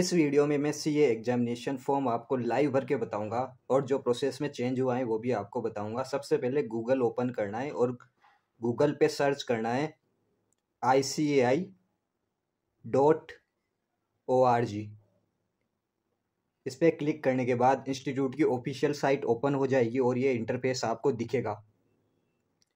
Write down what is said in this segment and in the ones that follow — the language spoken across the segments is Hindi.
इस वीडियो में मैं सी एग्जामिनेशन फॉर्म आपको लाइव भर के बताऊंगा और जो प्रोसेस में चेंज हुआ है वो भी आपको बताऊंगा सबसे पहले गूगल ओपन करना है और गूगल पे सर्च करना है आई सी ए आई डॉट ओ आर जी इस पर क्लिक करने के बाद इंस्टीट्यूट की ऑफिशियल साइट ओपन हो जाएगी और ये इंटरफेस आपको दिखेगा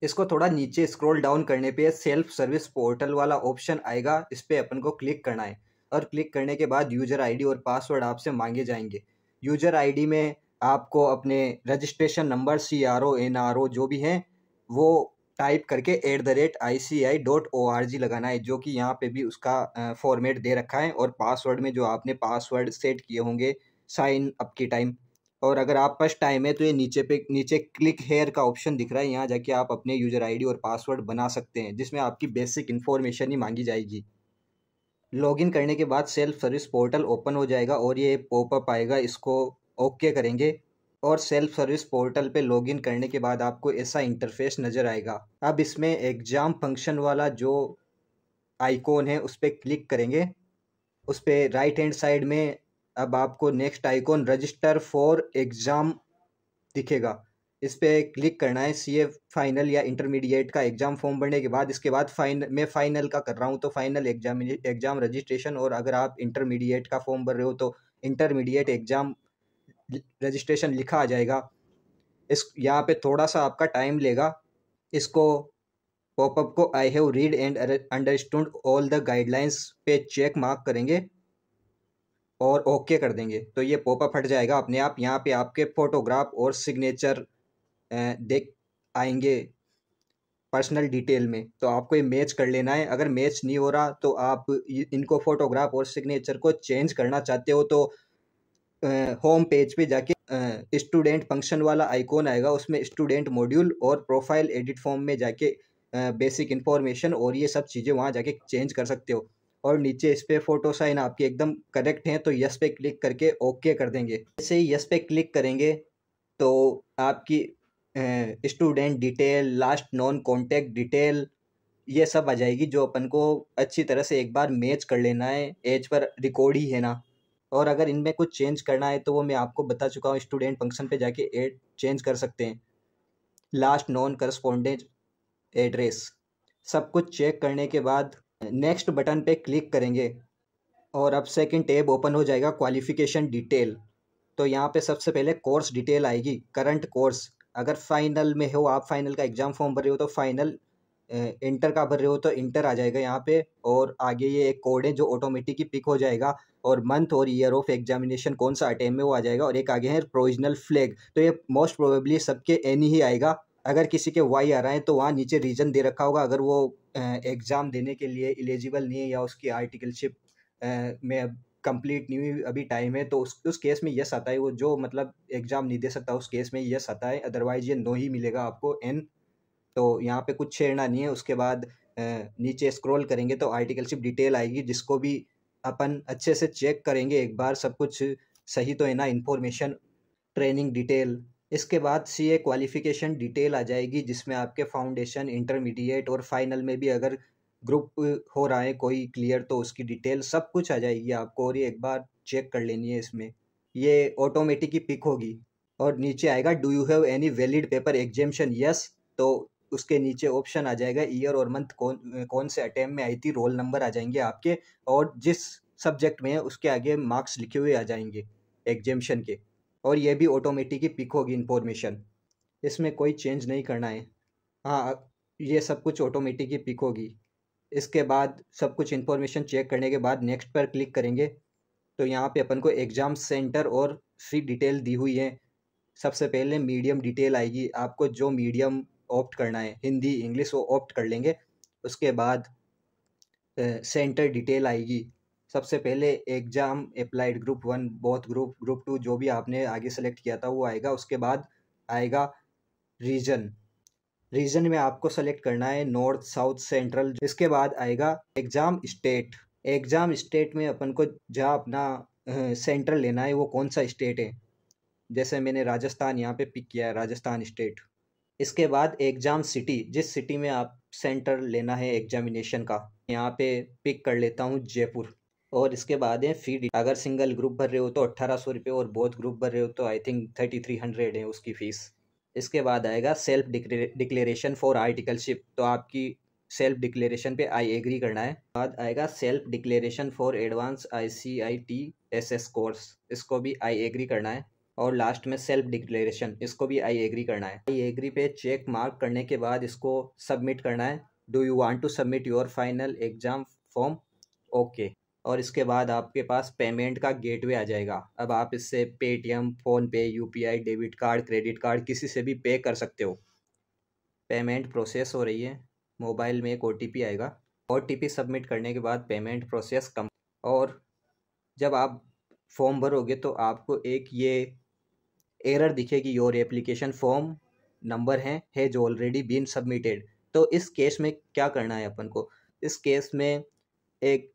इसको थोड़ा नीचे स्क्रॉल डाउन करने पे सेल्फ सर्विस पोर्टल वाला ऑप्शन आएगा इस पर अपन को क्लिक करना है और क्लिक करने के बाद यूजर आईडी और पासवर्ड आपसे मांगे जाएंगे यूजर आईडी में आपको अपने registration number C R O N R O जो भी हैं वो टाइप करके at the rate I C I dot O R G लगाना है जो कि यहाँ पे भी उसका फॉर्मेट दे रखा है और पासवर्ड में जो आपने पासवर्ड सेट किए होंगे साइन अप की टाइम और अगर आप फर्स्ट टाइम है तो ये नीचे पे नीचे क्लिक हेयर का ऑप्शन दिख रहा है यहाँ जाके आप अपने यूजर आईडी और पासवर्ड बना सकते हैं जिसमें आपकी बेसिक इन्फॉर्मेशन ही मांगी जाएगी लॉगिन करने के बाद सेल्फ सर्विस पोर्टल ओपन हो जाएगा और ये पॉपअप आएगा इसको ओके करेंगे और सेल्फ सर्विस पोर्टल पे लॉगिन करने के बाद आपको ऐसा इंटरफेस नज़र आएगा अब इसमें एग्ज़ाम फंक्शन वाला जो आइकॉन है उस पर क्लिक करेंगे उस पर राइट हैंड साइड में अब आपको next icon register for exam दिखेगा इस पर क्लिक करना है सी फाइनल या इंटरमीडिएट का एग्ज़ाम फॉर्म भरने के बाद इसके बाद फाइन मैं फाइनल का कर रहा हूँ तो फाइनल एग्जाम एग्ज़ाम रजिस्ट्रेशन और अगर आप इंटरमीडिएट का फॉर्म भर रहे हो तो इंटरमीडिएट एग्ज़ाम रजिस्ट्रेशन लिखा आ जाएगा इस यहाँ पे थोड़ा सा आपका टाइम लेगा इसको पॉपअप को I have read and understood all the guidelines पे चेक मार्क करेंगे और ओके okay कर देंगे तो ये पॉपअप हट जाएगा अपने आप यहाँ पे आपके फोटोग्राफ और सिग्नेचर देख आएंगे पर्सनल डिटेल में तो आपको ये मैच कर लेना है अगर मैच नहीं हो रहा तो आप इनको फोटोग्राफ और सिग्नेचर को चेंज करना चाहते हो तो होम पेज पे जाके स्टूडेंट फंक्शन वाला आइकॉन आएगा उसमें स्टूडेंट मॉड्यूल और प्रोफाइल एडिट फॉर्म में जाके बेसिक इन्फॉर्मेशन और ये सब चीज़ें वहाँ जाके चेंज कर सकते हो और नीचे इस पर फोटो साइन आपके एकदम करेक्ट हैं तो यस पे क्लिक करके ओके कर देंगे जैसे ही यस पे क्लिक करेंगे तो आपकी student detail last non contact detail ये सब आ जाएगी जो अपन को अच्छी तरह से एक बार मैच कर लेना है एज पर रिकॉर्ड ही है ना और अगर इनमें कुछ चेंज करना है तो वो मैं आपको बता चुका हूँ स्टूडेंट फंक्शन पे जाके एड चेंज कर सकते हैं लास्ट नॉन करस्पॉन्डेंट एड्रेस सब कुछ चेक करने के बाद नेक्स्ट बटन पे क्लिक करेंगे और अब सेकंड टैब ओपन हो जाएगा क्वालिफिकेशन डिटेल तो यहाँ पे सबसे पहले कोर्स डिटेल आएगी करंट कोर्स अगर फाइनल में हो आप फाइनल का एग्ज़ाम फॉर्म भर रहे हो तो फाइनल इंटर का भर रहे हो तो इंटर आ जाएगा यहाँ पे और आगे ये एक कोड है जो ऑटोमेटिक ही पिक हो जाएगा और मंथ और ईयर ऑफ एग्जामिनेशन कौन सा अटेम में वो आ जाएगा और एक आगे है प्रोविजनल फ्लैग तो ये मोस्ट प्रोबेबली सबके एन ही आएगा अगर किसी के वाई आ रहा है तो वहाँ नीचे रीजन दे रखा होगा अगर वो एग्ज़ाम देने के लिए एलिजिबल नहीं है या उसकी आर्टिकलशिप में कंप्लीट नहीं हुई अभी टाइम है तो उस उस केस में यस आता है वो जो मतलब एग्ज़ाम नहीं दे सकता उस केस में यस आता है अदरवाइज़ ये नो ही मिलेगा आपको एन तो यहाँ पे कुछ छेड़ना नहीं है उसके बाद नीचे स्क्रॉल करेंगे तो आर्टिकलशिप डिटेल आएगी जिसको भी अपन अच्छे से चेक करेंगे एक बार सब कुछ सही तो है ना इन्फॉर्मेशन ट्रेनिंग डिटेल इसके बाद सी ए क्वालिफिकेशन डिटेल आ जाएगी जिसमें आपके फाउंडेशन इंटरमीडिएट और फाइनल में भी अगर ग्रुप हो रहा है कोई क्लियर तो उसकी डिटेल सब कुछ आ जाएगी आपको और ये एक बार चेक कर लेनी है इसमें ये ऑटोमेटिक ही पिक होगी और नीचे आएगा do you have any valid paper exemption yes तो उसके नीचे ऑप्शन आ जाएगा ईयर और मंथ कौन कौन से अटैम्प में आई थी रोल नंबर आ जाएंगे आपके और जिस सब्जेक्ट में है उसके आगे मार्क्स लिखे हुए आ जाएंगे एग्जेम्शन के और ये भी ऑटोमेटिक ही पिक होगी इन्फॉर्मेशन इसमें कोई चेंज नहीं करना है हाँ ये सब कुछ ऑटोमेटिक ही पिक होगी इसके बाद सब कुछ इन्फॉर्मेशन चेक करने के बाद नेक्स्ट पर क्लिक करेंगे तो यहाँ पे अपन को एग्ज़ाम सेंटर और फ्री डिटेल दी हुई है सबसे पहले मीडियम डिटेल आएगी आपको जो मीडियम ऑप्ट करना है हिंदी इंग्लिश वो ऑप्ट कर लेंगे उसके बाद सेंटर डिटेल आएगी सबसे पहले exam applied group one both group group two जो भी आपने आगे सेलेक्ट किया था वो आएगा उसके बाद आएगा रीजन रीजन में आपको सेलेक्ट करना है नॉर्थ साउथ सेंट्रल इसके बाद आएगा एग्ज़ाम स्टेट एग्ज़ाम स्टेट में अपन को जहाँ अपना सेंट्रल लेना है वो कौन सा स्टेट है जैसे मैंने राजस्थान यहाँ पे पिक किया है राजस्थान स्टेट इसके बाद एग्ज़ाम सिटी जिस सिटी में आप सेंटर लेना है एग्जामिनेशन का यहाँ पे पिक कर लेता हूँ जयपुर और इसके बाद है फी अगर सिंगल ग्रुप भर रहे हो तो अट्ठारह सौ रुपये और बहुत ग्रुप भर रहे हो तो I think thirty three hundred है उसकी फ़ीस इसके बाद आएगा सेल्फ डिक्लेरेशन फॉर आर्टिकलशिप तो आपकी सेल्फ डिक्लेरेशन पे आई एग्री करना है बाद आएगा self declaration for advance I C I T S S course इसको भी आई एग्री करना है और लास्ट में सेल्फ डिक्लेरेशन इसको भी आई एग्री करना है आई एग्री पे चेक मार्क करने के बाद इसको सबमिट करना है do you want to submit your final exam form okay और इसके बाद आपके पास पेमेंट का गेटवे आ जाएगा अब आप इससे Paytm PhonePe U P I debit card credit card किसी से भी पे कर सकते हो पेमेंट प्रोसेस हो रही है मोबाइल में एक ओ आएगा ओ सबमिट करने के बाद पेमेंट प्रोसेस कम और जब आप फॉर्म भरोगे तो आपको एक ये एरर दिखेगी योर एप्लीकेशन फॉर्म नंबर हैं हैज ऑलरेडी बीन सबमिटेड तो इस केस में क्या करना है अपन को इस केस में एक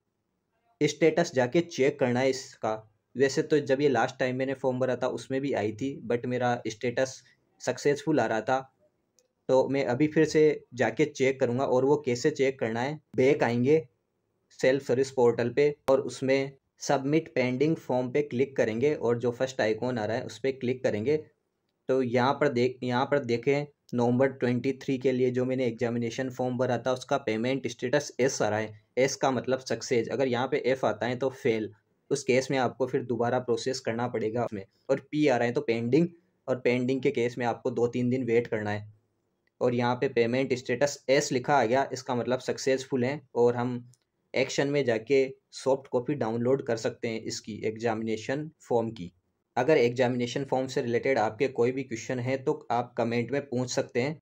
स्टेटस जाके चेक करना है इसका वैसे तो जब ये लास्ट टाइम मैंने फॉर्म भरा था उसमें भी आई थी बट मेरा स्टेटस सक्सेसफुल आ रहा था तो मैं अभी फिर से जाके चेक करूँगा और वो कैसे चेक करना है बैक आएंगे सेल्फ सर्विस पोर्टल पे और उसमें सबमिट पेंडिंग फॉर्म पे क्लिक करेंगे और जो फर्स्ट आइकॉन आ रहा है उस पर क्लिक करेंगे तो यहाँ पर देख यहाँ पर देखें नवंबर 23 के लिए जो मैंने एग्जामिनेशन फॉर्म भरा था उसका पेमेंट स्टेटस एस आ रहा है एस का मतलब सक्सेस अगर यहाँ पे एफ आता है तो फेल उस केस में आपको फिर दोबारा प्रोसेस करना पड़ेगा उसमें और पी आ रहा है तो पेंडिंग और पेंडिंग के केस में आपको दो तीन दिन वेट करना है और यहाँ पे पेमेंट स्टेटस एस लिखा आ गया इसका मतलब सक्सेसफुल है और हम एक्शन में जाके सॉफ्ट कॉपी डाउनलोड कर सकते हैं इसकी एग्जामिनेशन फॉर्म की अगर एग्जामिनेशन फॉर्म से रिलेटेड आपके कोई भी क्वेश्चन हैं तो आप कमेंट में पूछ सकते हैं